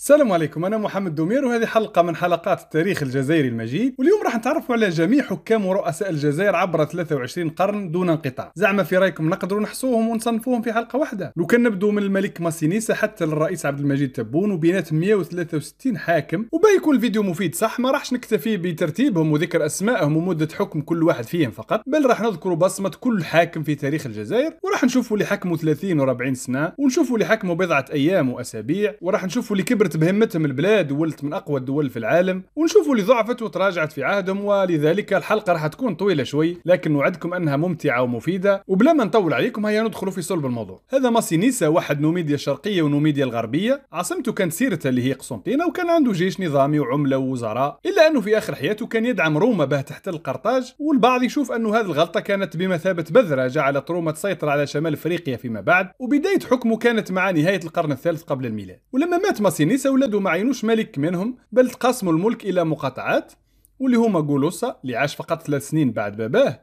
السلام عليكم أنا محمد دومير وهذه حلقة من حلقات التاريخ الجزائري المجيد واليوم راح نتعرفوا على جميع حكام ورؤساء الجزائر عبر 23 قرن دون انقطاع زعما في رأيكم نقدروا نحصوهم ونصنفوهم في حلقة واحدة لو كان نبدو من الملك ماسينيسا حتى للرئيس عبد المجيد تبون وبينات 163 حاكم وبا يكون الفيديو مفيد صح ما راحش نكتفي بترتيبهم وذكر أسمائهم ومدة حكم كل واحد فيهم فقط بل راح نذكر بصمة كل حاكم في تاريخ الجزائر وراح نشوفوا اللي حكموا 30 و40 سنة ونشوفوا اللي حكموا بضعة أيام وأسابيع وراح نشوفوا اللي كبر قامت بهمتهم البلاد وولت من أقوى الدول في العالم ونشوفوا اللي ضعفت وتراجعت في عهدهم ولذلك الحلقة راح تكون طويلة شوي لكن نوعدكم أنها ممتعة ومفيدة وبلا ما نطول عليكم هيا ندخلوا في صلب الموضوع هذا ماسينيسا واحد نوميديا الشرقية ونوميديا الغربية عاصمته كانت سيرته اللي هي قسنطينة وكان عنده جيش نظامي وعملة ووزراء إلا أنه في آخر حياته كان يدعم روما به تحتل قرطاج والبعض يشوف أنه هذه الغلطة كانت بمثابة بذرة جعلت روما تسيطر على شمال أفريقيا فيما بعد وبداية حكمه كانت مع نهاية القرن الثالث قبل الميلاد ولما مات ماسينيسا ليس ما عينوش ملك منهم بل تقاسموا الملك إلى مقاطعات واللي هما جولوسا اللي عاش فقط ثلاث سنين بعد باباه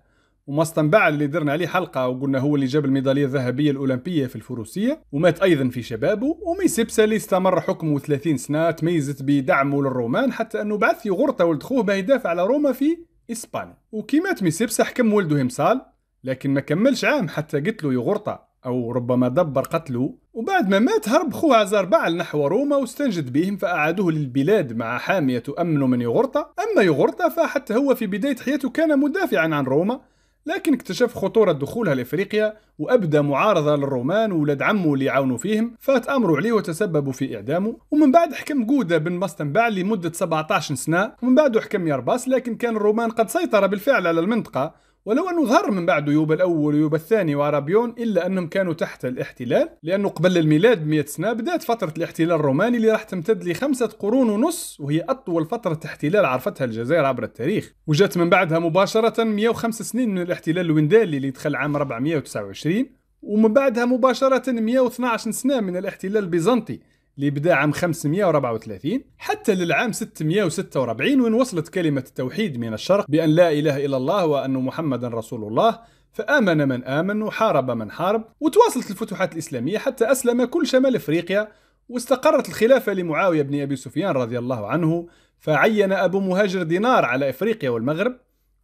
وماستن اللي درنا عليه حلقة وقلنا هو اللي جاب الميدالية الذهبية الأولمبية في الفروسية ومات أيضا في شبابه وميسبسا اللي استمر حكمه 30 سنة تميزت بدعمه للرومان حتى أنه بعث يغورتا ولد خوه باه يدافع على روما في إسبانيا وكي مات ميسبسا حكم ولده همسال لكن ما كملش عام حتى قتلو يغرطة أو ربما دبر قتله وبعد ما مات هرب عزار بعل نحو روما واستنجد بهم فأعادوه للبلاد مع حامية أمن من يغرطة أما يغرطة فحتى هو في بداية حياته كان مدافعا عن روما لكن اكتشف خطورة دخولها لإفريقيا وأبدى معارضة للرومان ولد عمه اللي عاونوا فيهم فات عليه وتسببوا في إعدامه ومن بعد حكم جودة بن مستنبع لمدة 17 سنة ومن بعده حكم يرباس لكن كان الرومان قد سيطر بالفعل على المنطقة ولو أنه ظهر من بعده يوبا الأول ويوبا الثاني وعربيون إلا أنهم كانوا تحت الاحتلال لأنه قبل الميلاد 100 سنة بدأت فترة الاحتلال الروماني اللي راح تمتد لخمسة قرون ونص وهي أطول فترة احتلال عرفتها الجزائر عبر التاريخ وجات من بعدها مباشرة 105 سنين من الاحتلال الوندالي اللي دخل عام 429 ومن بعدها مباشرة 112 سنة من الاحتلال البيزنطي اللي بدا عام 534 حتى للعام 646 وين وصلت كلمة التوحيد من الشرق بأن لا إله إلا الله وأن محمدا رسول الله فآمن من آمن وحارب من حارب وتواصلت الفتوحات الإسلامية حتى أسلم كل شمال إفريقيا واستقرت الخلافة لمعاوية بن أبي سفيان رضي الله عنه فعين أبو مهاجر دينار على إفريقيا والمغرب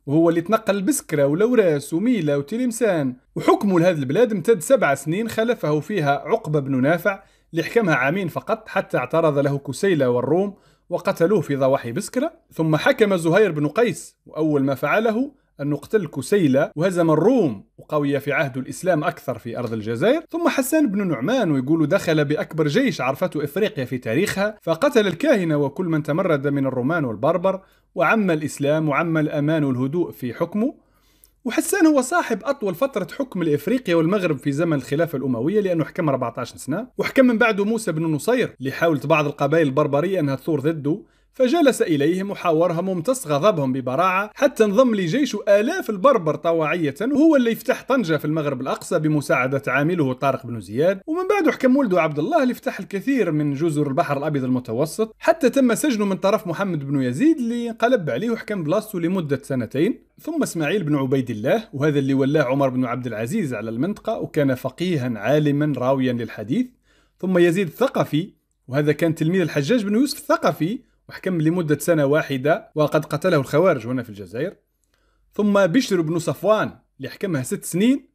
وهو اللي تنقل بسكرة ولوراس وميلة وتلمسان وحكمه لهذه البلاد امتد سبع سنين خلفه فيها عقبة بن نافع لحكمها عامين فقط حتى اعترض له كسيلة والروم وقتلوه في ضواحي بسكرة ثم حكم زهير بن قيس وأول ما فعله أنه قتل كسيلة وهزم الروم وقوي في عهد الإسلام أكثر في أرض الجزائر ثم حسان بن نعمان ويقول دخل بأكبر جيش عرفته إفريقيا في تاريخها فقتل الكاهنة وكل من تمرد من الرومان والبربر وعم الإسلام وعم الأمان والهدوء في حكمه وحسان هو صاحب أطول فترة حكم لإفريقيا والمغرب في زمن الخلافة الأموية لأنه حكم 14 سنة وحكم من بعده موسى بن نصير اللي حاولت بعض القبائل البربرية أنها تثور ضده فجلس إليهم وحاورهم وامتص غضبهم ببراعة حتى انضم لجيش آلاف البربر طواعية وهو اللي يفتح طنجة في المغرب الأقصى بمساعدة عامله طارق بن زياد ومن بعده حكم ولده عبد الله اللي فتح الكثير من جزر البحر الأبيض المتوسط حتى تم سجنه من طرف محمد بن يزيد اللي انقلب عليه وحكم بلاصته لمدة سنتين ثم اسماعيل بن عبيد الله وهذا اللي ولاه عمر بن عبد العزيز على المنطقة وكان فقيها عالما راويا للحديث ثم يزيد الثقفي وهذا كان تلميذ الحجاج بن يوسف الثقفي وحكم لمدة سنة واحدة وقد قتله الخوارج هنا في الجزائر ثم بشر بن صفوان اللي حكمها ست سنين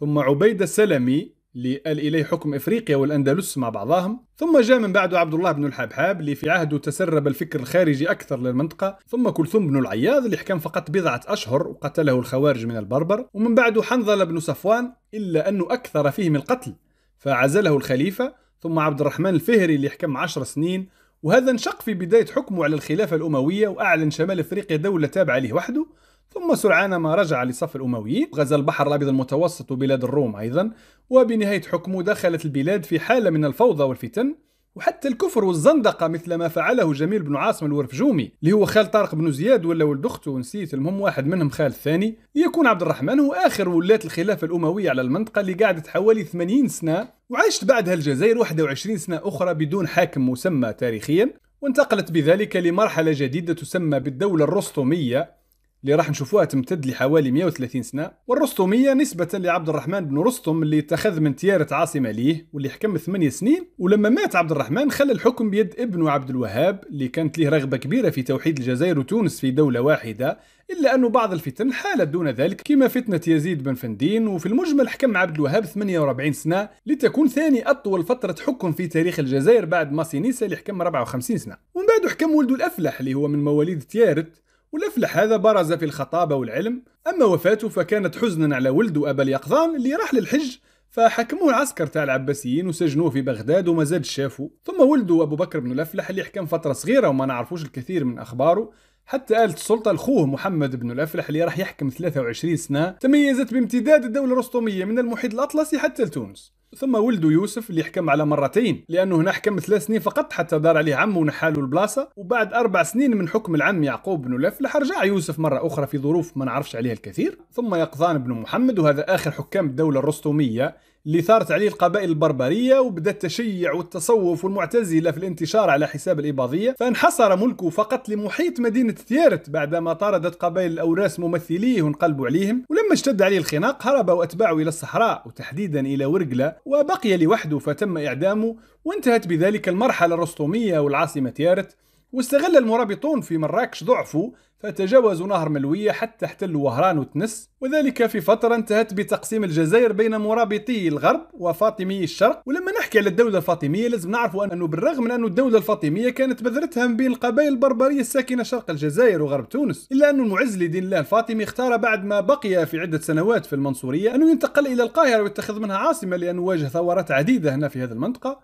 ثم عبيد السلمي اللي قال إليه حكم إفريقيا والأندلس مع بعضهم ثم جاء من بعده عبد الله بن الحبحاب اللي في عهده تسرب الفكر الخارجي أكثر للمنطقة ثم كلثوم بن العياض اللي حكم فقط بضعة أشهر وقتله الخوارج من البربر ومن بعده حنظلة بن صفوان إلا أنه أكثر فيهم القتل فعزله الخليفة ثم عبد الرحمن الفهري اللي حكم عشر سنين وهذا انشق في بداية حكمه على الخلافة الأموية وأعلن شمال أفريقيا دولة تابعة له وحده ثم سرعان ما رجع لصف الأمويين غزا البحر الأبيض المتوسط وبلاد الروم أيضا وبنهاية حكمه دخلت البلاد في حالة من الفوضى والفتن وحتى الكفر والزندقه مثل ما فعله جميل بن عاصم الورفجومي اللي هو خال طارق بن زياد ولا ولد اخته ونسيت المهم واحد منهم خال الثاني ليكون عبد الرحمن هو اخر ولاة الخلافه الامويه على المنطقه اللي قعدت حوالي 80 سنه وعاشت بعدها الجزائر 21 سنه اخرى بدون حاكم مسمى تاريخيا وانتقلت بذلك لمرحله جديده تسمى بالدوله الرستوميه اللي راح نشوفوها تمتد لحوالي 130 سنة والرستمية نسبة لعبد الرحمن بن رستم اللي اتخذ من تيارة عاصمة ليه واللي حكم 8 سنين ولما مات عبد الرحمن خلى الحكم بيد ابنه عبد الوهاب اللي كانت ليه رغبة كبيرة في توحيد الجزائر وتونس في دولة واحدة إلا أنه بعض الفتن حالت دون ذلك كما فتنة يزيد بن فندين وفي المجمل حكم عبد الوهاب 48 سنة لتكون ثاني أطول فترة حكم في تاريخ الجزائر بعد ماسينيسا اللي حكم 54 سنة ومن بعد حكم ولده الأفلح اللي هو من مواليد تيارت ولفلح هذا برز في الخطابة والعلم أما وفاته فكانت حزنا على ولد أبا اليقظان اللي راح للحج فحكموه العسكر تاع العباسيين وسجنوه في بغداد وما زاد شافه ثم ولده أبو بكر بن الأفلح اللي حكم فترة صغيرة وما نعرفوش الكثير من أخباره حتى قالت السلطة لخوه محمد بن الأفلح اللي راح يحكم 23 سنة تميزت بامتداد الدولة الرسطومية من المحيط الأطلسي حتى لتونس ثم ولد يوسف اللي حكم على مرتين لانه هنا حكم ثلاث سنين فقط حتى دار عليه عمه ونحاله البلاصه وبعد اربع سنين من حكم العم يعقوب بن لفلح رجع يوسف مره اخرى في ظروف ما نعرفش عليها الكثير ثم يقظان بن محمد وهذا اخر حكام الدوله الرستوميه اللي ثارت عليه القبائل البربرية وبدا التشيع والتصوف والمعتزلة في الانتشار على حساب الإباضية فانحصر ملكه فقط لمحيط مدينة تيارت بعدما طاردت قبائل الأوراس ممثليه وانقلبوا عليهم ولما اشتد عليه الخناق هرب وأتباعه إلى الصحراء وتحديدا إلى ورقلة وبقي لوحده فتم إعدامه وانتهت بذلك المرحلة الرسطومية والعاصمة تيارت واستغل المرابطون في مراكش ضعفه فتجاوزوا نهر ملوية حتى احتلوا وهران وتنس وذلك في فترة انتهت بتقسيم الجزائر بين مرابطي الغرب وفاطمي الشرق ولما نحكي على الدولة الفاطمية لازم نعرفوا أنه بالرغم من أنه الدولة الفاطمية كانت بذرتها من بين القبائل البربرية الساكنة شرق الجزائر وغرب تونس إلا أنه المعز لدين الله الفاطمي اختار بعد ما بقي في عدة سنوات في المنصورية أنه ينتقل إلى القاهرة ويتخذ منها عاصمة لأنه واجه ثورات عديدة هنا في هذه المنطقة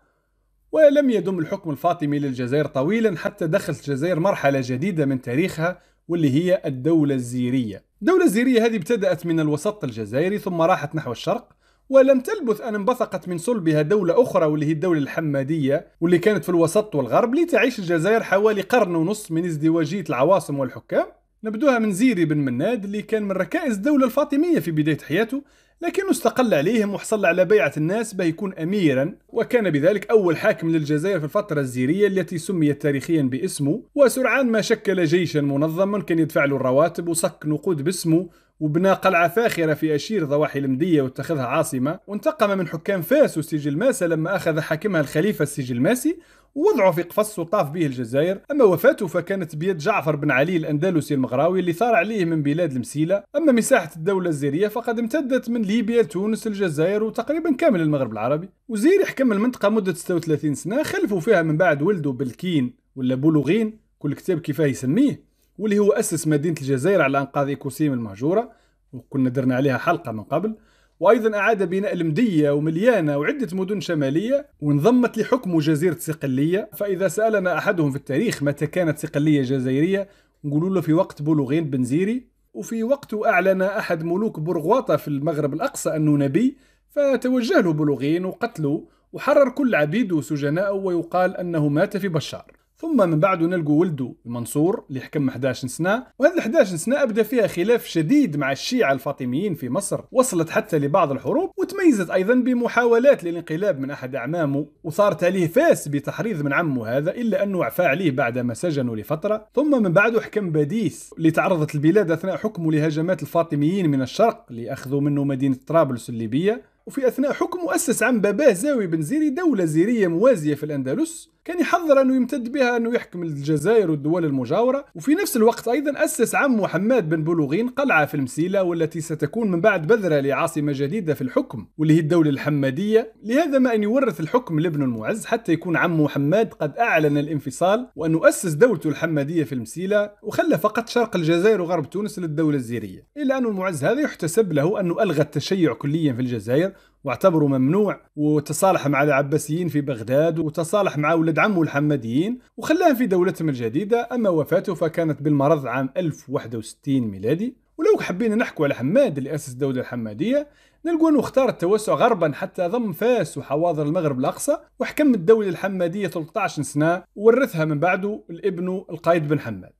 ولم يدم الحكم الفاطمي للجزائر طويلا حتى دخلت الجزائر مرحلة جديدة من تاريخها واللي هي الدولة الزيرية الدولة الزيرية هذه ابتدأت من الوسط الجزائري ثم راحت نحو الشرق ولم تلبث أن انبثقت من صلبها دولة أخرى واللي هي الدولة الحمادية واللي كانت في الوسط والغرب لتعيش الجزائر حوالي قرن ونص من ازدواجية العواصم والحكام نبدوها من زيري بن مناد اللي كان من ركائز الدولة الفاطمية في بداية حياته لكنه استقل عليهم وحصل على بيعة الناس به يكون أميرا وكان بذلك أول حاكم للجزائر في الفترة الزيرية التي سميت تاريخيا باسمه وسرعان ما شكل جيشا منظما كان يدفع له الرواتب وصك نقود باسمه وبنى قلعة فاخرة في أشير ضواحي المدية واتخذها عاصمة وانتقم من حكام فاس وسجل الماسة لما أخذ حاكمها الخليفة السجل ماسي ووضعه في قفص وطاف به الجزائر أما وفاته فكانت بيد جعفر بن علي الأندلسي المغراوي اللي ثار عليه من بلاد المسيلة أما مساحة الدولة الزيرية فقد امتدت من ليبيا تونس الجزائر وتقريبا كامل المغرب العربي وزير حكم المنطقة مدة 36 سنة خلفوا فيها من بعد ولده بلكين ولا بولوغين كل كتاب كيفاه يسميه واللي هو أسس مدينة الجزائر على أنقاض إيكوسيم المهجورة وكنا درنا عليها حلقة من قبل وأيضا أعاد بناء المدية ومليانة وعدة مدن شمالية وانضمت لحكم جزيرة صقلية فإذا سألنا أحدهم في التاريخ متى كانت صقلية جزائرية نقولوا له في وقت بولوغين بنزيري وفي وقته أعلن أحد ملوك برغواطة في المغرب الأقصى أنه نبي فتوجه له بلوغين وقتله وحرر كل عبيده وسجنائه ويقال أنه مات في بشار ثم من بعده نلقوا ولده المنصور اللي حكم 11 سنة وهذه ال 11 سنة أبدأ فيها خلاف شديد مع الشيعة الفاطميين في مصر وصلت حتى لبعض الحروب وتميزت أيضا بمحاولات للانقلاب من أحد أعمامه وصارت عليه فاس بتحريض من عمه هذا إلا أنه عفى عليه بعد ما سجنه لفترة ثم من بعده حكم باديس اللي تعرضت البلاد أثناء حكمه لهجمات الفاطميين من الشرق اللي أخذوا منه مدينة طرابلس الليبية وفي أثناء حكمه أسس عم باباه زاوي بن زيري دولة زيرية موازية في الأندلس كان يحضر انه يمتد بها انه يحكم الجزائر والدول المجاوره وفي نفس الوقت ايضا اسس عمه حماد بن بلوغين قلعه في المسيله والتي ستكون من بعد بذره لعاصمه جديده في الحكم واللي هي الدوله الحماديه لهذا ما ان يورث الحكم لابن المعز حتى يكون عمه حماد قد اعلن الانفصال وانه اسس دولته الحماديه في المسيله وخلى فقط شرق الجزائر وغرب تونس للدوله الزيريه الا ان المعز هذا يحتسب له انه الغى التشيع كليا في الجزائر واعتبره ممنوع وتصالح مع العباسيين في بغداد وتصالح مع ولد عمه الحمديين وخلاهم في دولتهم الجديدة أما وفاته فكانت بالمرض عام 1061 ميلادي ولو حبينا نحكوا على حماد اللي أسس الدولة الحمادية نلقوا أنه اختار التوسع غربا حتى ضم فاس وحواضر المغرب الأقصى وحكم الدولة الحمادية 13 سنة وورثها من بعده الابن القايد بن حماد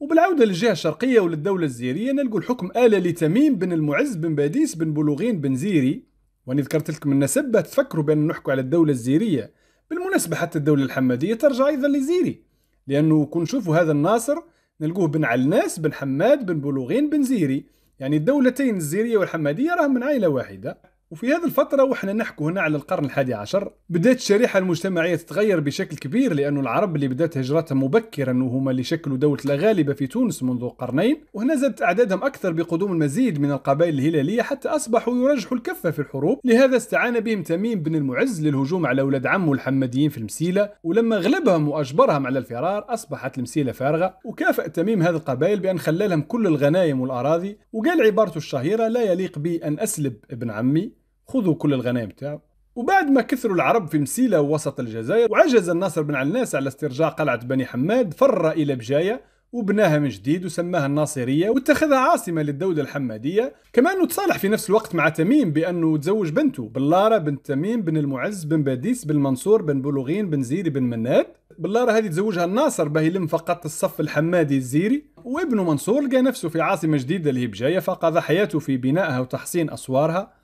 وبالعودة للجهة الشرقية وللدولة الزيرية نلقوا الحكم آلة لتميم بن المعز بن باديس بن بلوغين بن زيري واني ذكرت لكم ان سبه تفكروا بان نحكوا على الدوله الزيريه بالمناسبه حتى الدوله الحماديه ترجع ايضا لزيري لانه كون نشوفوا هذا الناصر نلقوه بن علناس بن حماد بن بلوغين بن زيري يعني الدولتين الزيريه والحماديه راهم من عائله واحده وفي هذه الفترة وإحنا نحكو هنا على القرن الحادي عشر بدأت الشريحة المجتمعية تتغير بشكل كبير لأن العرب اللي بدأت هجرتها مبكرا وهما اللي شكلوا دولة الأغالبة في تونس منذ قرنين وهنا زادت أعدادهم أكثر بقدوم المزيد من القبائل الهلالية حتى أصبحوا يرجحوا الكفة في الحروب لهذا استعان بهم تميم بن المعز للهجوم على أولاد عمه الحمديين في المسيلة ولما غلبهم وأجبرهم على الفرار أصبحت المسيلة فارغة وكافأ تميم هذه القبائل بأن خلى لهم كل الغنايم والأراضي وقال عبارته الشهيرة لا يليق بي أن أسلب ابن عمي خذوا كل الغنائم تاعو وبعد ما كثروا العرب في مسيلة ووسط الجزائر وعجز الناصر بن علناس على استرجاع قلعة بني حماد فر إلى بجاية وبناها من جديد وسماها الناصرية واتخذها عاصمة للدولة الحمادية كما أنه تصالح في نفس الوقت مع تميم بأنه تزوج بنته بلارة بنت تميم بن المعز بن باديس بن منصور بن بلوغين بن زيري بن مناد بلارة هذه تزوجها الناصر باه يلم فقط الصف الحمادي الزيري وابن منصور لقى نفسه في عاصمة جديدة اللي هي بجاية فقضى حياته في بنائها وتحصين أسوارها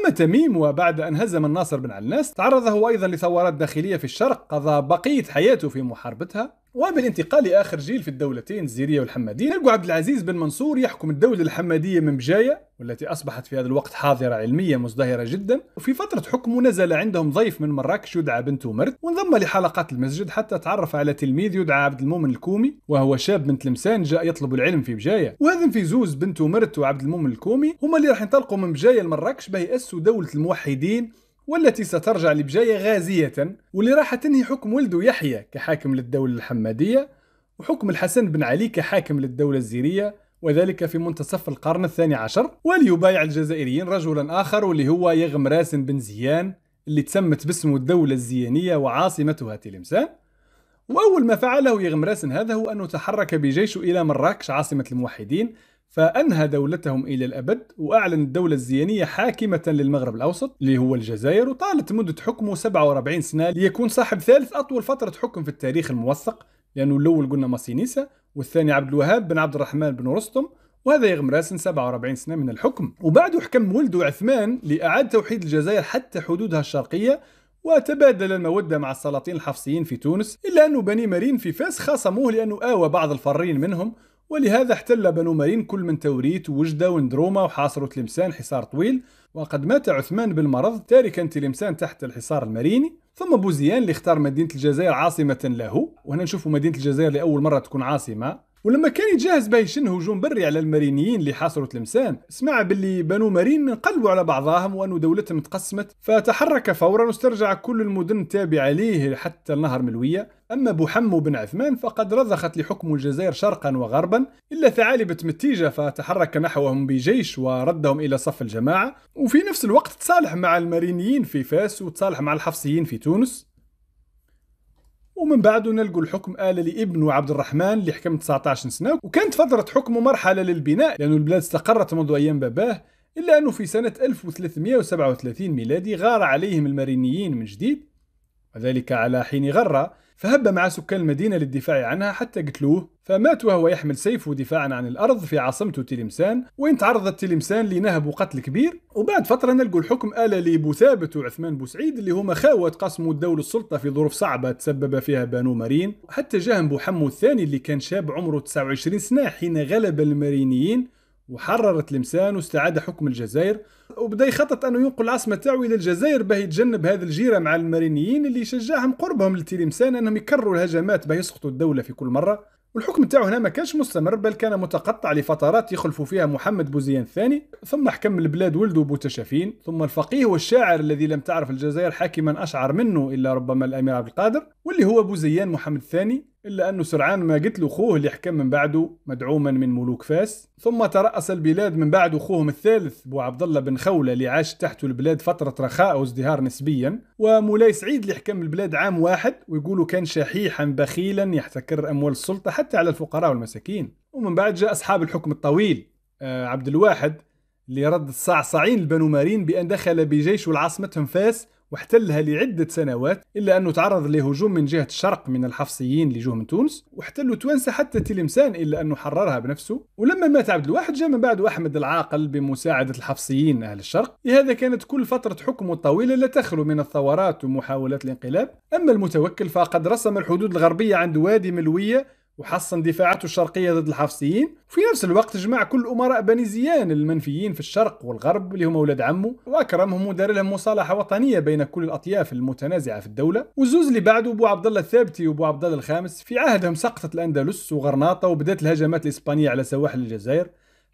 أما تميم وبعد أن هزم الناصر بن علناس تعرض هو أيضا لثورات داخلية في الشرق قضى بقية حياته في محاربتها وبالانتقال لآخر جيل في الدولتين الزيرية والحمادية نلقوا عبد العزيز بن منصور يحكم الدولة الحمادية من بجاية والتي أصبحت في هذا الوقت حاضرة علمية مزدهرة جدا وفي فترة حكمه نزل عندهم ضيف من مراكش يدعى بنت مرت وانضم لحلقات المسجد حتى تعرف على تلميذ يدعى عبد المؤمن الكومي وهو شاب من تلمسان جاء يطلب العلم في بجاية وهذا في زوز بنت مرت وعبد المؤمن الكومي هما اللي راح ينطلقوا من بجاية لمراكش باه يأسسوا دولة الموحدين والتي سترجع لبجاية غازية واللي راح تنهي حكم ولده يحيى كحاكم للدولة الحمادية وحكم الحسن بن علي كحاكم للدولة الزيرية وذلك في منتصف القرن الثاني عشر وليبايع الجزائريين رجلا آخر واللي هو يغمراس بن زيان اللي تسمت باسمه الدولة الزيانية وعاصمتها تلمسان وأول ما فعله يغمراسن هذا هو أنه تحرك بجيشه إلى مراكش عاصمة الموحدين فأنهى دولتهم إلى الأبد وأعلن الدولة الزيانية حاكمة للمغرب الأوسط اللي هو الجزائر وطالت مدة حكمه 47 سنة ليكون صاحب ثالث أطول فترة حكم في التاريخ الموثق لأنه الأول قلنا ماسينيسا والثاني عبد الوهاب بن عبد الرحمن بن رستم وهذا يغمر سن 47 سنة من الحكم وبعده حكم ولده عثمان لإعادة توحيد الجزائر حتى حدودها الشرقية وتبادل المودة مع السلاطين الحفصيين في تونس إلا أن بني مارين في فاس خاصموه لأنه آوى بعض الفارين منهم ولهذا احتل بنو مارين كل من توريت ووجدة وندروما وحاصروا تلمسان حصار طويل وقد مات عثمان بالمرض تاركا تلمسان تحت الحصار المريني ثم بوزيان اللي اختار مدينة الجزائر عاصمة له وهنا نشوف مدينة الجزائر لأول مرة تكون عاصمة ولما كان يجهز باش يشن هجوم بري على المارينيين اللي حاصروا تلمسان سمع باللي بنو مارين انقلبوا على بعضهم وأن دولتهم تقسمت فتحرك فورا واسترجع كل المدن التابعة ليه حتى النهر ملوية أما بوحمو بن عثمان فقد رضخت لحكم الجزائر شرقا وغربا إلا ثعالبة متيجة فتحرك نحوهم بجيش وردهم إلى صف الجماعة وفي نفس الوقت تصالح مع المارينيين في فاس وتصالح مع الحفصيين في تونس ومن بعده نلقوا الحكم آلة لابن عبد الرحمن اللي حكم 19 سنة وكانت فترة حكمه مرحلة للبناء لأن البلاد استقرت منذ أيام باباه إلا أنه في سنة 1337 ميلادي غار عليهم المارينيين من جديد وذلك على حين غرة فهب مع سكان المدينة للدفاع عنها حتى قتلوه فمات وهو يحمل سيفه دفاعا عن الارض في عاصمته تلمسان وين تعرضت تلمسان لنهب وقتل كبير وبعد فتره نلقوا الحكم آل ثابت وعثمان بوسعيد اللي هما خاوه تقاسموا الدوله السلطه في ظروف صعبه تسبب فيها بانو مارين حتى جاهم بوحمو الثاني اللي كان شاب عمره 29 سنه حين غلب المارينيين وحرر تلمسان واستعاد حكم الجزائر وبدا يخطط انه ينقل العاصمه تاعو الى الجزائر باه يتجنب هذه الجيره مع المارينيين اللي شجعهم قربهم لتلمسان انهم يكرروا الهجمات باه يسقطوا الدوله في كل مره والحكم تاعو هنا ما كانش مستمر بل كان متقطع لفترات يخلف فيها محمد بوزيان الثاني ثم حكم البلاد ولده بوتشافين ثم الفقيه والشاعر الذي لم تعرف الجزائر حاكما أشعر منه إلا ربما الأمير عبد القادر واللي هو بوزيان محمد الثاني إلا أنه سرعان ما قتل أخوه اللي حكم من بعده مدعوما من ملوك فاس ثم ترأس البلاد من بعد أخوهم الثالث بو عبد الله بن خولة اللي عاش تحته البلاد فترة رخاء وازدهار نسبيا ومولاي سعيد اللي حكم البلاد عام واحد ويقولوا كان شحيحا بخيلا يحتكر أموال السلطة حتى على الفقراء والمساكين ومن بعد جاء أصحاب الحكم الطويل آه، عبد الواحد اللي رد الصعصعين البنو مارين بأن دخل بجيش لعاصمتهم فاس واحتلها لعدة سنوات إلا أنه تعرض لهجوم من جهة الشرق من الحفصيين اللي من تونس واحتلوا توانسة حتى تلمسان إلا أنه حررها بنفسه ولما مات عبد الواحد جاء من بعده أحمد العاقل بمساعدة الحفصيين أهل الشرق لهذا كانت كل فترة حكمه الطويلة لا تخلو من الثورات ومحاولات الانقلاب أما المتوكل فقد رسم الحدود الغربية عند وادي ملوية وحصن دفاعاته الشرقية ضد الحفصيين وفي نفس الوقت جمع كل أمراء بني زيان المنفيين في الشرق والغرب اللي هم أولاد عمه وأكرمهم ودار لهم مصالحة وطنية بين كل الأطياف المتنازعة في الدولة والزوز اللي بعده أبو عبد الله الثابتي وأبو عبد الله الخامس في عهدهم سقطت الأندلس وغرناطة وبدأت الهجمات الإسبانية على سواحل الجزائر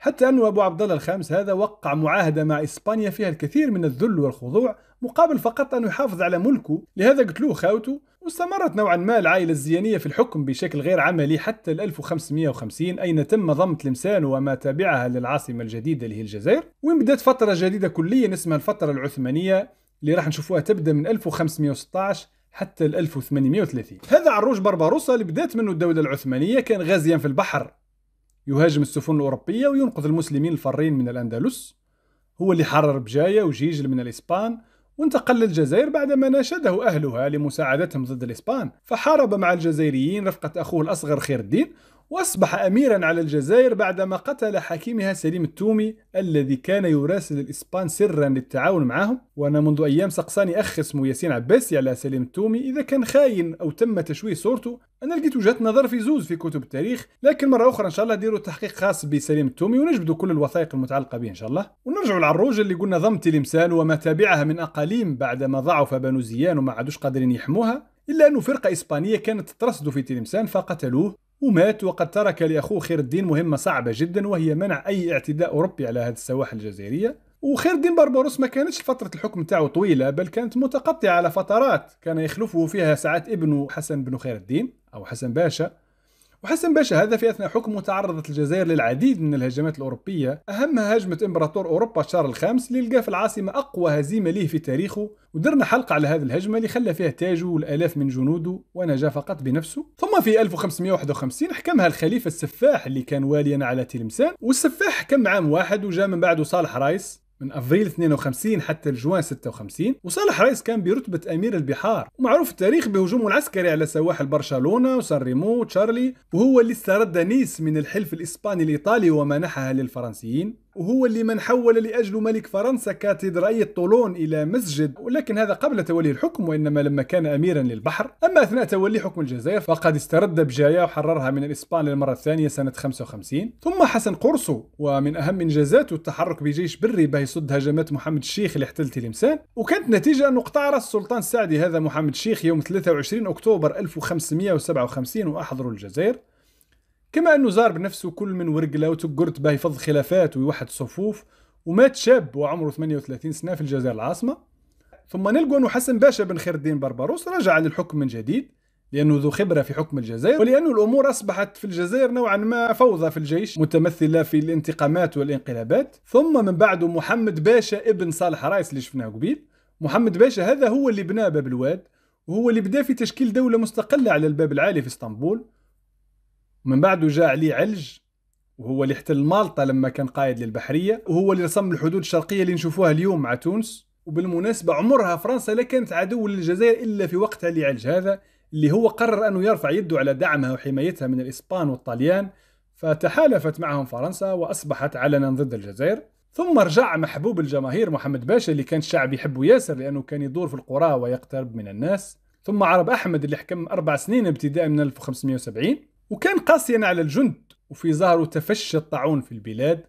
حتى أن أبو عبد الله الخامس هذا وقع معاهدة مع إسبانيا فيها الكثير من الذل والخضوع مقابل فقط أنه يحافظ على ملكه لهذا قتلوه خاوته واستمرت نوعا ما العائلة الزيانية في الحكم بشكل غير عملي حتى 1550 أين تم ضم تلمسان وما تبعها للعاصمة الجديدة اللي هي الجزائر وين بدأت فترة جديدة كليا اسمها الفترة العثمانية اللي راح نشوفوها تبدأ من 1516 حتى 1830 هذا عروج بربروسا اللي بدات منه الدولة العثمانية كان غازيا في البحر يهاجم السفن الأوروبية وينقذ المسلمين الفارين من الأندلس هو اللي حرر بجاية وجيجل من الإسبان وانتقل للجزائر بعدما ناشده أهلها لمساعدتهم ضد الإسبان فحارب مع الجزائريين رفقة أخوه الأصغر خير الدين وأصبح أميرا على الجزائر بعدما قتل حكيمها سليم التومي الذي كان يراسل الإسبان سرا للتعاون معهم وأنا منذ أيام سقساني أخ اسمه ياسين عباسي على سليم التومي إذا كان خاين أو تم تشويه صورته أنا لقيت وجهة نظر في زوز في كتب التاريخ لكن مرة أخرى إن شاء الله ديروا تحقيق خاص بسليم التومي ونجبدوا كل الوثائق المتعلقة به إن شاء الله ونرجعوا للعروج اللي قلنا ضم تلمسان وما تابعها من أقاليم بعدما ضعف بنو زيان وما عادوش قادرين يحموها إلا أنه فرقة إسبانية كانت ترصده في تلمسان فقتلوه ومات وقد ترك لأخوه خير الدين مهمة صعبة جدا وهي منع أي اعتداء أوروبي على هذه السواحل الجزائرية وخير الدين بربروس ما كانتش فترة الحكم تاعه طويلة بل كانت متقطعة على فترات كان يخلفه فيها ساعات ابنه حسن بن خير الدين أو حسن باشا وحسن باشا هذا في أثناء حكمه تعرضت الجزائر للعديد من الهجمات الأوروبية أهمها هجمة إمبراطور أوروبا شارل الخامس اللي لقى في العاصمة أقوى هزيمة ليه في تاريخه ودرنا حلقة على هذه الهجمة اللي خلى فيها تاجه والآلاف من جنوده ونجا فقط بنفسه ثم في 1551 حكمها الخليفة السفاح اللي كان واليا على تلمسان والسفاح حكم عام واحد وجاء من بعده صالح رايس من افريل 52 حتى الجوان 56 وصالح رئيس كان برتبه امير البحار ومعروف التاريخ بهجومه العسكري على سواحل برشلونه وسان ريمو وتشارلي وهو اللي استرد نيس من الحلف الاسباني الايطالي ومنحها للفرنسيين وهو اللي من حول لأجل ملك فرنسا كاتدرائية طولون إلى مسجد ولكن هذا قبل تولي الحكم وإنما لما كان أميرا للبحر أما أثناء تولي حكم الجزائر فقد استرد بجاية وحررها من الإسبان للمرة الثانية سنة 55 ثم حسن قرصو ومن أهم إنجازاته التحرك بجيش بري به يصد هجمات محمد الشيخ اللي احتل تلمسان وكانت أن أنه رأس السلطان السعدي هذا محمد الشيخ يوم 23 أكتوبر 1557 وأحضروا الجزائر كما أنه زار بنفسه كل من ورقلة وتقرت باه يفض خلافات ويوحد صفوف ومات شاب وعمره 38 سنة في الجزائر العاصمة ثم نلقوا أنه حسن باشا بن خير الدين بربروس رجع للحكم من جديد لأنه ذو خبرة في حكم الجزائر ولأن الأمور أصبحت في الجزائر نوعا ما فوضى في الجيش متمثلة في الانتقامات والانقلابات ثم من بعده محمد باشا ابن صالح رايس اللي شفناه قبيل محمد باشا هذا هو اللي بنى باب الواد وهو اللي بدا في تشكيل دولة مستقلة على الباب العالي في اسطنبول ومن بعده جاء علي علج وهو اللي احتل مالطا لما كان قائد للبحرية وهو اللي رسم الحدود الشرقية اللي نشوفوها اليوم مع تونس وبالمناسبة عمرها فرنسا لا كانت عدو للجزائر إلا في وقت علي علج هذا اللي هو قرر أنه يرفع يده على دعمها وحمايتها من الإسبان والطليان فتحالفت معهم فرنسا وأصبحت علنا ضد الجزائر ثم رجع محبوب الجماهير محمد باشا اللي كان الشعب يحبه ياسر لأنه كان يدور في القرى ويقترب من الناس ثم عرب أحمد اللي حكم أربع سنين ابتداء من 1570 وكان قاسيا على الجند وفي ظهره تفشي الطاعون في البلاد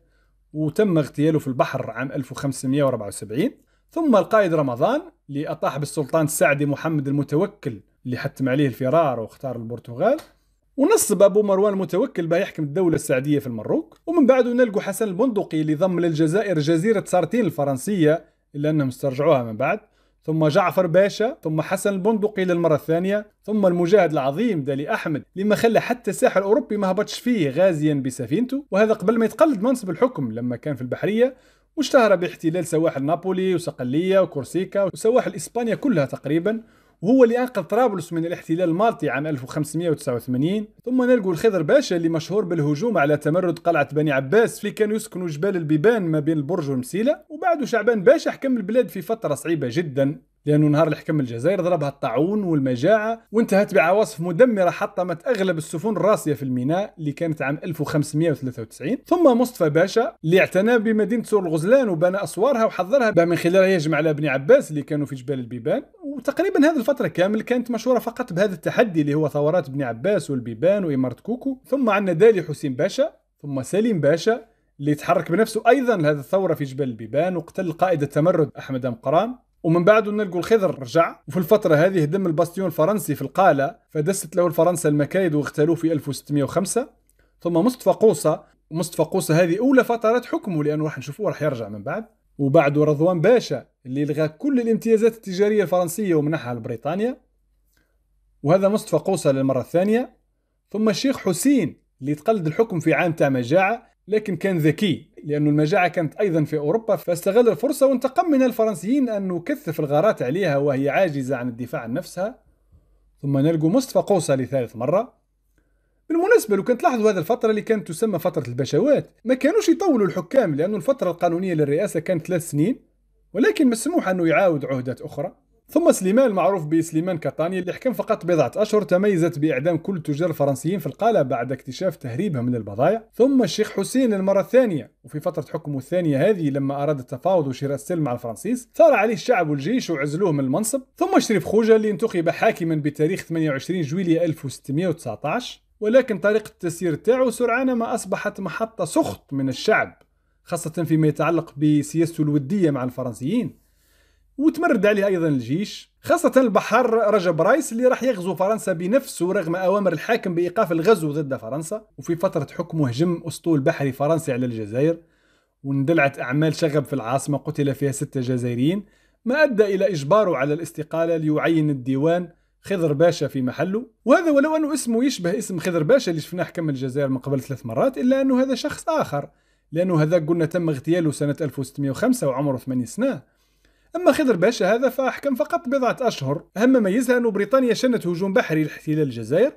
وتم اغتياله في البحر عام 1574 ثم القائد رمضان اللي أطاح بالسلطان السعدي محمد المتوكل اللي حتم عليه الفرار واختار البرتغال ونصب أبو مروان المتوكل باه يحكم الدولة السعدية في المروك ومن بعده نلقوا حسن البندقي اللي ضم للجزائر جزيرة سارتين الفرنسية إلا أنهم استرجعوها من بعد ثم جعفر باشا ثم حسن البندقي للمرة الثانية ثم المجاهد العظيم دالي أحمد لما خلى حتى الساحل الأوروبي ما هبطش فيه غازيا بسفينته وهذا قبل ما يتقلد منصب الحكم لما كان في البحرية واشتهر باحتلال سواحل نابولي وصقلية وكورسيكا وسواحل إسبانيا كلها تقريبا وهو اللي أنقذ طرابلس من الاحتلال المالطي عام 1589 ثم نلقوا الخضر باشا اللي مشهور بالهجوم على تمرد قلعة بني عباس في كان يسكن جبال البيبان ما بين البرج والمسيلة وبعده شعبان باشا حكم البلاد في فترة صعيبة جدا لأنه نهار اللي حكم الجزائر ضربها الطاعون والمجاعة وانتهت بعواصف مدمرة حطمت أغلب السفن الراسية في الميناء اللي كانت عام 1593 ثم مصطفى باشا اللي اعتنى بمدينة سور الغزلان وبنى أسوارها وحضرها بقى من خلالها يجمع على بني عباس اللي كانوا في جبال البيبان وتقريبا هذه الفترة كامل كانت مشهورة فقط بهذا التحدي اللي هو ثورات بني عباس والبيبان وإمارة كوكو ثم عندنا دالي حسين باشا ثم سليم باشا اللي تحرك بنفسه ايضا لهذه الثوره في جبل البيبان وقتل قائد التمرد احمد ام ومن بعده نلقوا الخضر رجع وفي الفترة هذه هدم الباستيون الفرنسي في القالة فدست له الفرنسا المكايد واغتالوه في 1605 ثم مصطفى قوصة ومصطفى قوصة هذه أولى فترات حكمه لأنه راح نشوفوه راح يرجع من بعد وبعده رضوان باشا اللي لغى كل الامتيازات التجارية الفرنسية ومنحها لبريطانيا وهذا مصطفى قوصة للمرة الثانية ثم الشيخ حسين اللي تقلد الحكم في عام تاع مجاعة لكن كان ذكي لأن المجاعة كانت أيضا في أوروبا فاستغل الفرصة وانتقم من الفرنسيين أنه كثف الغارات عليها وهي عاجزة عن الدفاع عن نفسها ثم نلقوا مصطفى قوصة لثالث مرة بالمناسبة لو كان تلاحظوا هذه الفترة اللي كانت تسمى فترة البشوات ما كانوش يطولوا الحكام لأن الفترة القانونية للرئاسة كانت ثلاث سنين ولكن مسموح أنه يعاود عهدات أخرى ثم سليمان المعروف بسليمان كاتاني اللي حكم فقط بضعة أشهر تميزت بإعدام كل التجار الفرنسيين في القالة بعد اكتشاف تهريبهم من البضائع ثم الشيخ حسين للمرة الثانية وفي فترة حكمه الثانية هذه لما أراد التفاوض وشراء السلم مع الفرنسيس ثار عليه الشعب والجيش وعزلوه من المنصب ثم شريف خوجة اللي انتخب حاكما بتاريخ 28 جويلية 1619 ولكن طريقة التسيير تاعو سرعان ما أصبحت محطة سخط من الشعب خاصة فيما يتعلق بسياسته الودية مع الفرنسيين وتمرد عليه ايضا الجيش خاصة البحر رجب رايس اللي راح يغزو فرنسا بنفسه رغم أوامر الحاكم بإيقاف الغزو ضد فرنسا وفي فترة حكمه هجم أسطول بحري فرنسي على الجزائر واندلعت أعمال شغب في العاصمة قتل فيها ستة جزائريين ما أدى إلى إجباره على الاستقالة ليعين الديوان خضر باشا في محله وهذا ولو أنه اسمه يشبه اسم خضر باشا اللي شفناه حكم الجزائر من قبل ثلاث مرات إلا أنه هذا شخص آخر لأنه هذا قلنا تم اغتياله سنة 1605 وعمره 8 سنة أما خضر باشا هذا فأحكم فقط بضعة أشهر أهم ميزها أن بريطانيا شنت هجوم بحري لاحتلال الجزائر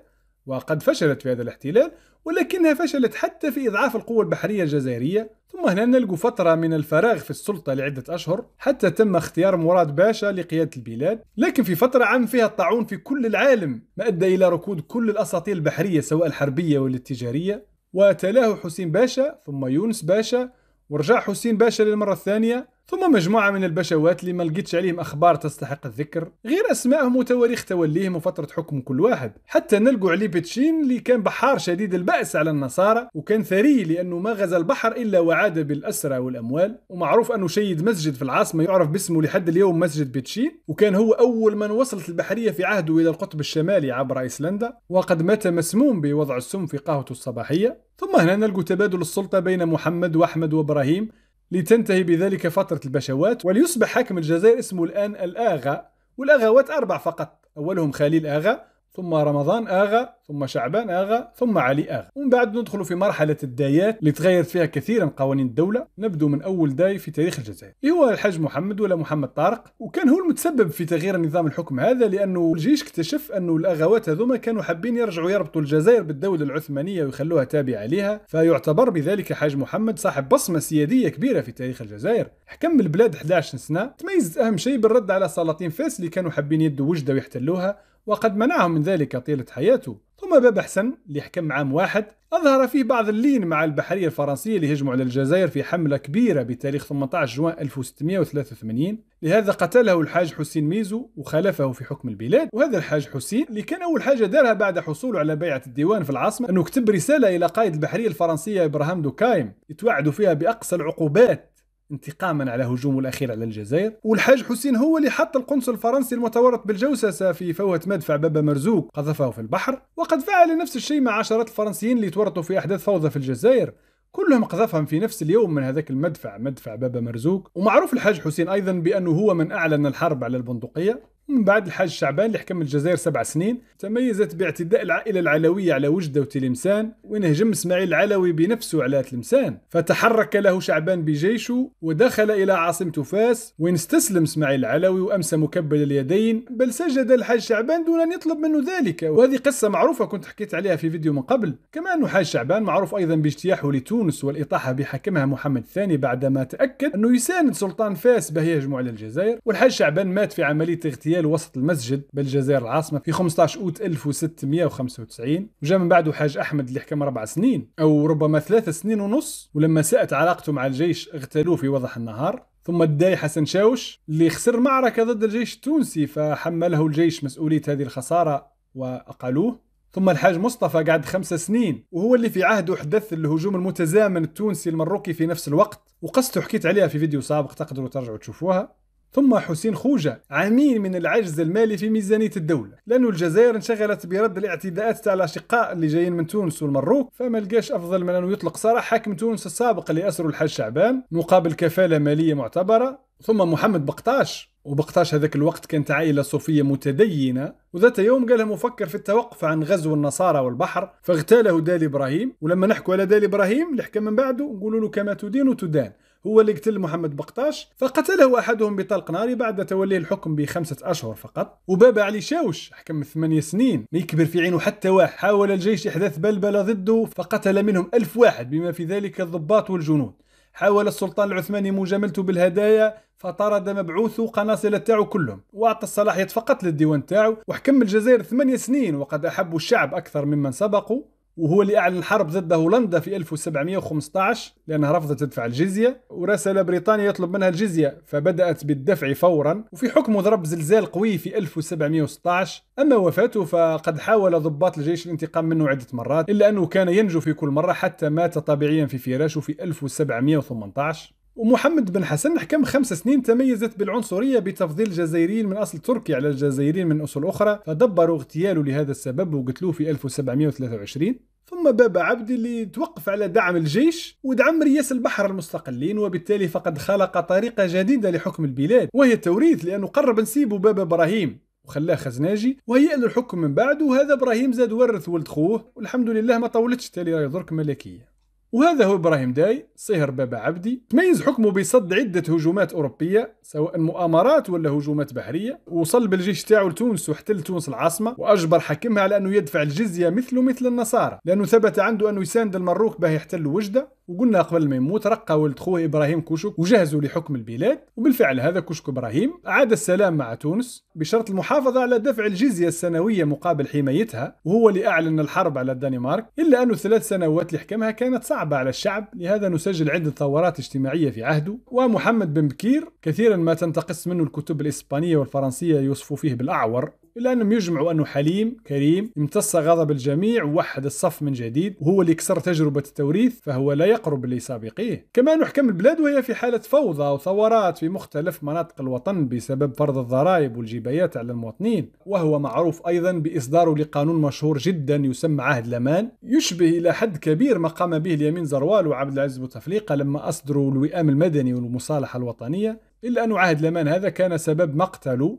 وقد فشلت في هذا الاحتلال ولكنها فشلت حتى في إضعاف القوة البحرية الجزائرية ثم هنا نلقوا فترة من الفراغ في السلطة لعدة أشهر حتى تم اختيار مراد باشا لقيادة البلاد لكن في فترة عام فيها الطاعون في كل العالم ما أدى إلى ركود كل الأساطيل البحرية سواء الحربية والتجارية التجارية وتلاه حسين باشا ثم يونس باشا ورجع حسين باشا للمرة الثانية ثم مجموعة من البشوات اللي ما لقيتش عليهم أخبار تستحق الذكر غير أسمائهم وتواريخ توليهم وفترة حكم كل واحد حتى نلقوا علي بتشين اللي كان بحار شديد البأس على النصارى وكان ثري لأنه ما غزا البحر إلا وعاد بالأسرى والأموال ومعروف أنه شيد مسجد في العاصمة يعرف باسمه لحد اليوم مسجد بتشين وكان هو أول من وصلت البحرية في عهده إلى القطب الشمالي عبر أيسلندا وقد مات مسموم بوضع السم في قهوته الصباحية ثم هنا نلقوا تبادل السلطة بين محمد وأحمد وإبراهيم لتنتهي بذلك فترة البشوات وليصبح حاكم الجزائر اسمه الآن الآغا والآغاوات أربع فقط أولهم خليل آغا ثم رمضان اغا ثم شعبان اغا ثم علي اغا ومن بعد ندخل في مرحله الدايات اللي تغيرت فيها كثيرا قوانين الدوله نبدو من اول داي في تاريخ الجزائر إيه هو الحاج محمد ولا محمد طارق وكان هو المتسبب في تغيير نظام الحكم هذا لانه الجيش اكتشف انه الاغوات هذوما كانوا حابين يرجعوا يربطوا الجزائر بالدوله العثمانيه ويخلوها تابعه لها فيعتبر بذلك الحاج محمد صاحب بصمه سياديه كبيره في تاريخ الجزائر حكم البلاد 11 سنه تميزت اهم شيء بالرد على سلاطين فاس اللي كانوا حابين يدوا وجده ويحتلوها وقد منعهم من ذلك طيلة حياته ثم باب حسن اللي حكم عام واحد أظهر فيه بعض اللين مع البحرية الفرنسية اللي هجموا على الجزائر في حملة كبيرة بتاريخ 18 جوان 1683 لهذا قتله الحاج حسين ميزو وخلفه في حكم البلاد وهذا الحاج حسين اللي كان أول حاجة دارها بعد حصوله على بيعة الديوان في العاصمة أنه كتب رسالة إلى قائد البحرية الفرنسية إبراهام دوكايم يتوعدوا فيها بأقصى العقوبات انتقاما على هجومه الأخير على الجزائر والحاج حسين هو اللي حط القنصل الفرنسي المتورط بالجوسسة في فوهة مدفع بابا مرزوق قذفه في البحر وقد فعل نفس الشيء مع عشرات الفرنسيين اللي تورطوا في أحداث فوضى في الجزائر كلهم قذفهم في نفس اليوم من هذاك المدفع مدفع بابا مرزوق ومعروف الحاج حسين أيضا بأنه هو من أعلن الحرب على البندقية من بعد الحاج شعبان اللي حكم الجزائر سبع سنين تميزت باعتداء العائلة العلوية على وجدة وتلمسان ونهجم إسماعيل العلوي بنفسه على تلمسان فتحرك له شعبان بجيشه ودخل إلى عاصمة فاس وين استسلم إسماعيل العلوي وأمسى مكبل اليدين بل سجد الحاج شعبان دون أن يطلب منه ذلك وهذه قصة معروفة كنت حكيت عليها في فيديو من قبل كما أن الحاج شعبان معروف أيضا باجتياحه لتونس والإطاحة بحكمها محمد الثاني بعدما تأكد أنه يساند سلطان فاس باه يهجم على الجزائر والحاج شعبان مات في عملية اغتيال ديالو وسط المسجد بالجزائر العاصمه في 15 اوت 1695 وجاء من بعده حاج احمد اللي حكم اربع سنين او ربما ثلاث سنين ونص ولما ساءت علاقته مع الجيش اغتالوه في وضح النهار ثم الداي حسن شاوش اللي خسر معركه ضد الجيش التونسي فحمله الجيش مسؤوليه هذه الخساره واقالوه ثم الحاج مصطفى قعد خمسة سنين وهو اللي في عهده حدث الهجوم المتزامن التونسي المروكي في نفس الوقت وقصته حكيت عليها في فيديو سابق تقدروا ترجعوا تشوفوها ثم حسين خوجة عميل من العجز المالي في ميزانية الدولة لأن الجزائر انشغلت برد الاعتداءات تاع الأشقاء اللي جايين من تونس والمروك فما لقاش أفضل من أنه يطلق سراح حاكم تونس السابق اللي أسره الحاج شعبان مقابل كفالة مالية معتبرة ثم محمد بقطاش وبقطاش هذاك الوقت كانت عائلة صوفية متدينة وذات يوم قال مفكر في التوقف عن غزو النصارى والبحر فاغتاله دالي إبراهيم ولما نحكوا على دالي إبراهيم اللي من بعده نقولوا له كما تدين تدان هو اللي قتل محمد بقطاش فقتله أحدهم بطلق ناري بعد توليه الحكم بخمسة أشهر فقط وبابا علي شاوش حكم ثمانية سنين ما يكبر في عينه حتى واحد حاول الجيش إحداث بلبلة ضده فقتل منهم ألف واحد بما في ذلك الضباط والجنود حاول السلطان العثماني مجاملته بالهدايا فطرد مبعوثه قناصلة تاعو كلهم واعطى الصلاحيات فقط للديوان تاعو وحكم الجزائر ثمانية سنين وقد أحبوا الشعب أكثر ممن سبقوا وهو اللي أعلن الحرب ضد هولندا في 1715 لأنها رفضت تدفع الجزية ورسل بريطانيا يطلب منها الجزية فبدأت بالدفع فورا وفي حكمه ضرب زلزال قوي في 1716 أما وفاته فقد حاول ضباط الجيش الانتقام منه عدة مرات إلا أنه كان ينجو في كل مرة حتى مات طبيعيا في فراشه في 1718 ومحمد بن حسن حكم خمس سنين تميزت بالعنصرية بتفضيل الجزائريين من أصل تركي على الجزائريين من أصول أخرى فدبروا اغتياله لهذا السبب وقتلوه في 1723 ثم بابا عبدي اللي توقف على دعم الجيش ودعم رياس البحر المستقلين وبالتالي فقد خلق طريقة جديدة لحكم البلاد وهي التوريث لأنه قرب نسيبه بابا إبراهيم وخلاه خزناجي وهي له الحكم من بعد وهذا إبراهيم زاد ورث ولد خوه والحمد لله ما طولتش تالي راه ملكية وهذا هو إبراهيم داي صهر بابا عبدي تميز حكمه بصد عدة هجومات أوروبية سواء مؤامرات ولا هجومات بحرية وصل بالجيش تاعو لتونس واحتل تونس العاصمة وأجبر حاكمها على أنه يدفع الجزية مثله مثل النصارى لأنه ثبت عنده أنه يساند المروك باه يحتل وجدة وقلنا قبل ما يموت رقى ولد خوه إبراهيم كوشك وجهزوا لحكم البلاد وبالفعل هذا كوشك إبراهيم أعاد السلام مع تونس بشرط المحافظة على دفع الجزية السنوية مقابل حمايتها وهو اللي أعلن الحرب على الدنمارك إلا أنه ثلاث سنوات اللي حكمها كانت صعبة صعبة على الشعب لهذا نسجل عدة ثورات اجتماعية في عهده ومحمد بن بكير كثيرا ما تنتقص منه الكتب الإسبانية والفرنسية يوصفوا فيه بالأعور إلا أنهم يجمعوا أنه حليم كريم امتص غضب الجميع ووحد الصف من جديد وهو اللي كسر تجربة التوريث فهو لا يقرب لسابقيه كما نحكم البلاد وهي في حالة فوضى وثورات في مختلف مناطق الوطن بسبب فرض الضرائب والجبايات على المواطنين وهو معروف أيضا بإصداره لقانون مشهور جدا يسمى عهد الأمان يشبه إلى حد كبير ما قام به اليمين زروال وعبد العزيز بوتفليقة لما أصدروا الوئام المدني والمصالحة الوطنية إلا أن عهد الأمان هذا كان سبب مقتله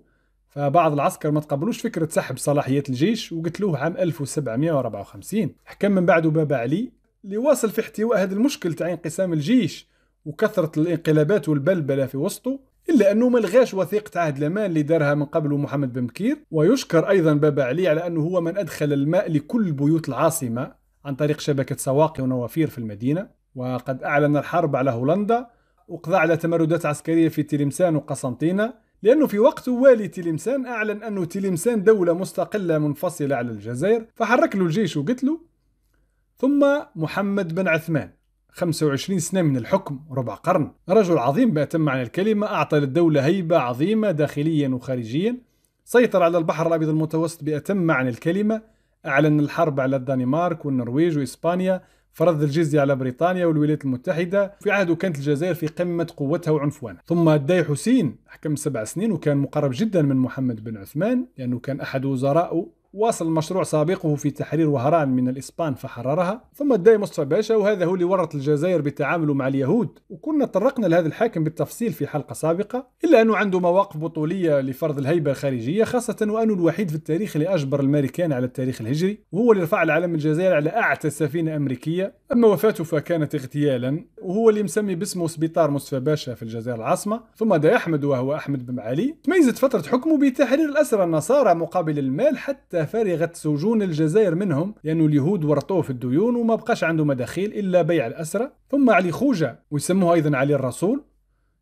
فبعض العسكر ما تقبلوش فكرة سحب صلاحيات الجيش وقتلوه عام 1754 حكم من بعده بابا علي اللي واصل في احتواء هذا المشكل تاع انقسام الجيش وكثرة الانقلابات والبلبلة في وسطه إلا أنه ما وثيقة عهد الأمان اللي دارها من قبل محمد بن بكير ويشكر أيضا بابا علي على أنه هو من أدخل الماء لكل بيوت العاصمة عن طريق شبكة سواقي ونوافير في المدينة وقد أعلن الحرب على هولندا وقضى على تمردات عسكرية في تلمسان وقسنطينة لأنه في وقت والي تلمسان أعلن أنه تلمسان دولة مستقلة منفصلة على الجزائر فحرك له الجيش وقتله ثم محمد بن عثمان 25 سنة من الحكم ربع قرن رجل عظيم بأتم معنى الكلمة أعطى للدولة هيبة عظيمة داخليا وخارجيا سيطر على البحر الأبيض المتوسط بأتم معنى الكلمة أعلن الحرب على الدنمارك والنرويج وإسبانيا فرض الجزية على بريطانيا والولايات المتحدة في عهده كانت الجزائر في قمة قوتها وعنفوانها ثم الداي حسين حكم سبع سنين وكان مقرب جدا من محمد بن عثمان لأنه كان أحد وزرائه واصل مشروع سابقه في تحرير وهران من الإسبان فحررها ثم ادعي مصطفى باشا وهذا هو اللي ورط الجزائر بتعامله مع اليهود وكنا تطرقنا لهذا الحاكم بالتفصيل في حلقة سابقة إلا أنه عنده مواقف بطولية لفرض الهيبة الخارجية خاصة وأنه الوحيد في التاريخ اللي أجبر الأمريكان على التاريخ الهجري وهو اللي رفع العلم الجزائر على أعتى سفينة أمريكية أما وفاته فكانت اغتيالا وهو اللي مسمي باسمه سبيطار مصطفى باشا في الجزائر العاصمة ثم دا أحمد وهو أحمد بن علي تميزت فترة حكمه بتحرير الأسرى النصارى مقابل المال حتى فرغت سجون الجزائر منهم لأن اليهود ورطوه في الديون وما بقاش عنده مداخيل إلا بيع الأسرى ثم علي خوجة ويسموه أيضا علي الرسول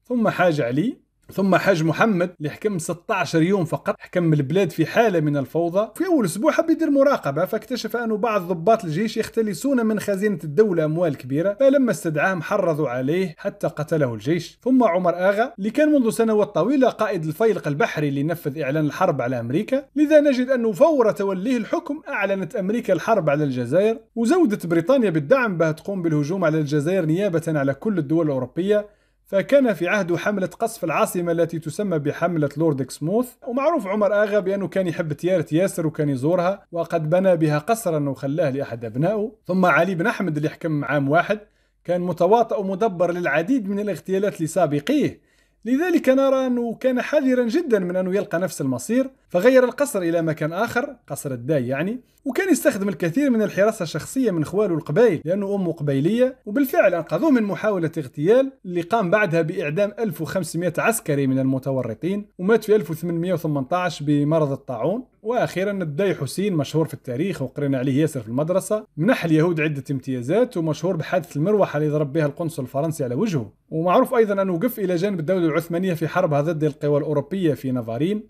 ثم حاج علي ثم حاج محمد اللي حكم 16 يوم فقط حكم البلاد في حاله من الفوضى في اول اسبوع حب يدير مراقبه فاكتشف ان بعض ضباط الجيش يختلسون من خزينه الدوله اموال كبيره فلما استدعاهم حرضوا عليه حتى قتله الجيش ثم عمر اغا اللي كان منذ سنوات طويله قائد الفيلق البحري اللي نفذ اعلان الحرب على امريكا لذا نجد انه فور توليه الحكم اعلنت امريكا الحرب على الجزائر وزودت بريطانيا بالدعم باه تقوم بالهجوم على الجزائر نيابه على كل الدول الاوروبيه فكان في عهده حملة قصف العاصمة التي تسمى بحملة لورد اكسموث ومعروف عمر آغا بأنه كان يحب تيارة ياسر وكان يزورها وقد بنى بها قصرا وخلاه لأحد أبنائه ثم علي بن أحمد اللي حكم عام واحد كان متواطئ ومدبر للعديد من الاغتيالات لسابقيه لذلك نرى أنه كان حذرا جدا من أنه يلقى نفس المصير فغير القصر إلى مكان آخر قصر الداي يعني وكان يستخدم الكثير من الحراسة الشخصية من خواله القبايل لأنه أمه قبيلية وبالفعل أنقذوه من محاولة اغتيال اللي قام بعدها بإعدام 1500 عسكري من المتورطين ومات في 1818 بمرض الطاعون واخيرا الداي حسين مشهور في التاريخ وقرينا عليه ياسر في المدرسه منح اليهود عده امتيازات ومشهور بحادث المروحه اللي ضرب بها القنصل الفرنسي على وجهه ومعروف ايضا انه وقف الى جانب الدوله العثمانيه في حربها ضد القوى الاوروبيه في نافارين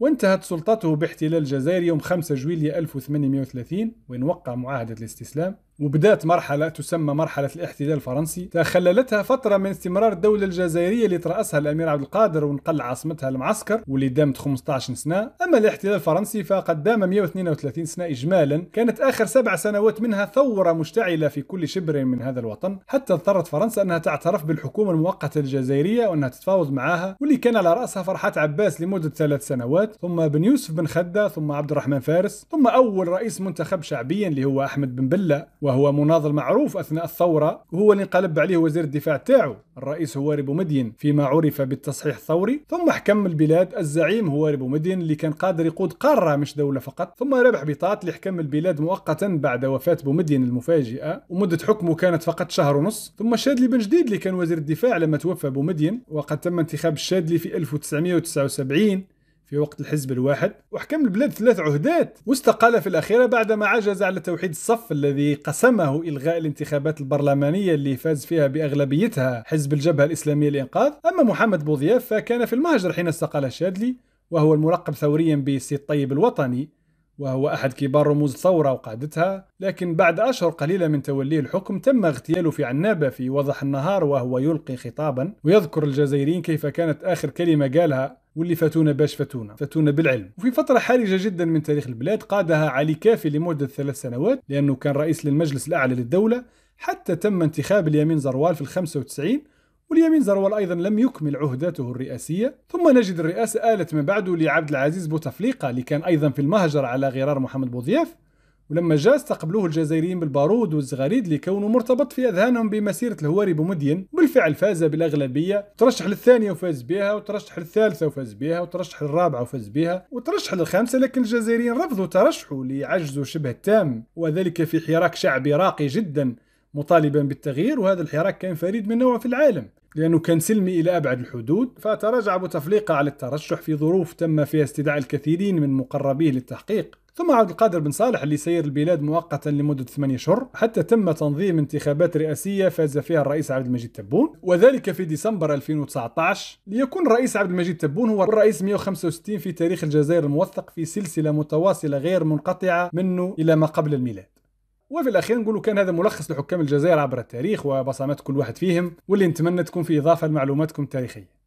وانتهت سلطته باحتلال الجزائر يوم 5 جويلية 1830 وين وقع معاهدة الاستسلام وبدات مرحلة تسمى مرحلة الاحتلال الفرنسي تخللتها فترة من استمرار الدولة الجزائرية اللي ترأسها الأمير عبد القادر ونقل عاصمتها المعسكر واللي دامت 15 سنة أما الاحتلال الفرنسي فقد دام 132 سنة إجمالا كانت آخر سبع سنوات منها ثورة مشتعلة في كل شبر من هذا الوطن حتى اضطرت فرنسا أنها تعترف بالحكومة المؤقتة الجزائرية وأنها تتفاوض معها واللي كان على رأسها فرحات عباس لمدة ثلاث سنوات ثم بن يوسف بن خدة ثم عبد الرحمن فارس ثم أول رئيس منتخب شعبيا اللي هو أحمد بن بلة وهو مناضل معروف أثناء الثورة هو اللي انقلب عليه وزير الدفاع تاعو الرئيس هواري بومدين فيما عرف بالتصحيح الثوري ثم حكم البلاد الزعيم هواري بومدين اللي كان قادر يقود قارة مش دولة فقط ثم ربح بطاط حكم البلاد مؤقتا بعد وفاة بومدين المفاجئة ومدة حكمه كانت فقط شهر ونص ثم الشادلي بن جديد اللي كان وزير الدفاع لما توفى بومدين وقد تم انتخاب الشادلي في 1979 في وقت الحزب الواحد وحكم البلاد ثلاث عهدات واستقال في الأخيرة بعدما عجز على توحيد الصف الذي قسمه إلغاء الانتخابات البرلمانية اللي فاز فيها بأغلبيتها حزب الجبهة الإسلامية للإنقاذ أما محمد بوضياف فكان في المهجر حين استقال الشادلي وهو الملقب ثوريا بسي الطيب الوطني وهو أحد كبار رموز الثورة وقادتها لكن بعد أشهر قليلة من توليه الحكم تم اغتياله في عنابة في وضح النهار وهو يلقي خطابا ويذكر الجزائريين كيف كانت آخر كلمة قالها واللي فاتونا باش فاتونا فاتونا بالعلم وفي فترة حرجة جدا من تاريخ البلاد قادها علي كافي لمدة ثلاث سنوات لأنه كان رئيس للمجلس الأعلى للدولة حتى تم انتخاب اليمين زروال في الخمسة وتسعين واليمين زروال أيضا لم يكمل عهدته الرئاسية ثم نجد الرئاسة آلت من بعده لعبد العزيز بوتفليقة اللي كان أيضا في المهجر على غرار محمد بوضياف ولما جاء استقبلوه الجزائريين بالبارود والزغاريد لكونه مرتبط في اذهانهم بمسيره الهواري بومدين وبالفعل فاز بالاغلبيه ترشح للثانيه وفاز بها وترشح للثالثه وفاز بها وترشح للرابعه وفاز بها وترشح للخامسه لكن الجزائريين رفضوا ترشحه لعجزه شبه التام وذلك في حراك شعبي راقي جدا مطالبا بالتغيير وهذا الحراك كان فريد من نوعه في العالم لأنه كان سلمي إلى أبعد الحدود فتراجع بوتفليقة على الترشح في ظروف تم فيها استدعاء الكثيرين من مقربيه للتحقيق ثم عبد القادر بن صالح اللي سير البلاد مؤقتا لمدة ثمانية أشهر حتى تم تنظيم انتخابات رئاسية فاز فيها الرئيس عبد المجيد تبون وذلك في ديسمبر 2019 ليكون الرئيس عبد المجيد تبون هو الرئيس 165 في تاريخ الجزائر الموثق في سلسلة متواصلة غير منقطعة منه إلى ما قبل الميلاد وفي الاخير نقولوا كان هذا ملخص لحكام الجزائر عبر التاريخ وبصمات كل واحد فيهم واللي نتمنى تكون في اضافه لمعلوماتكم التاريخيه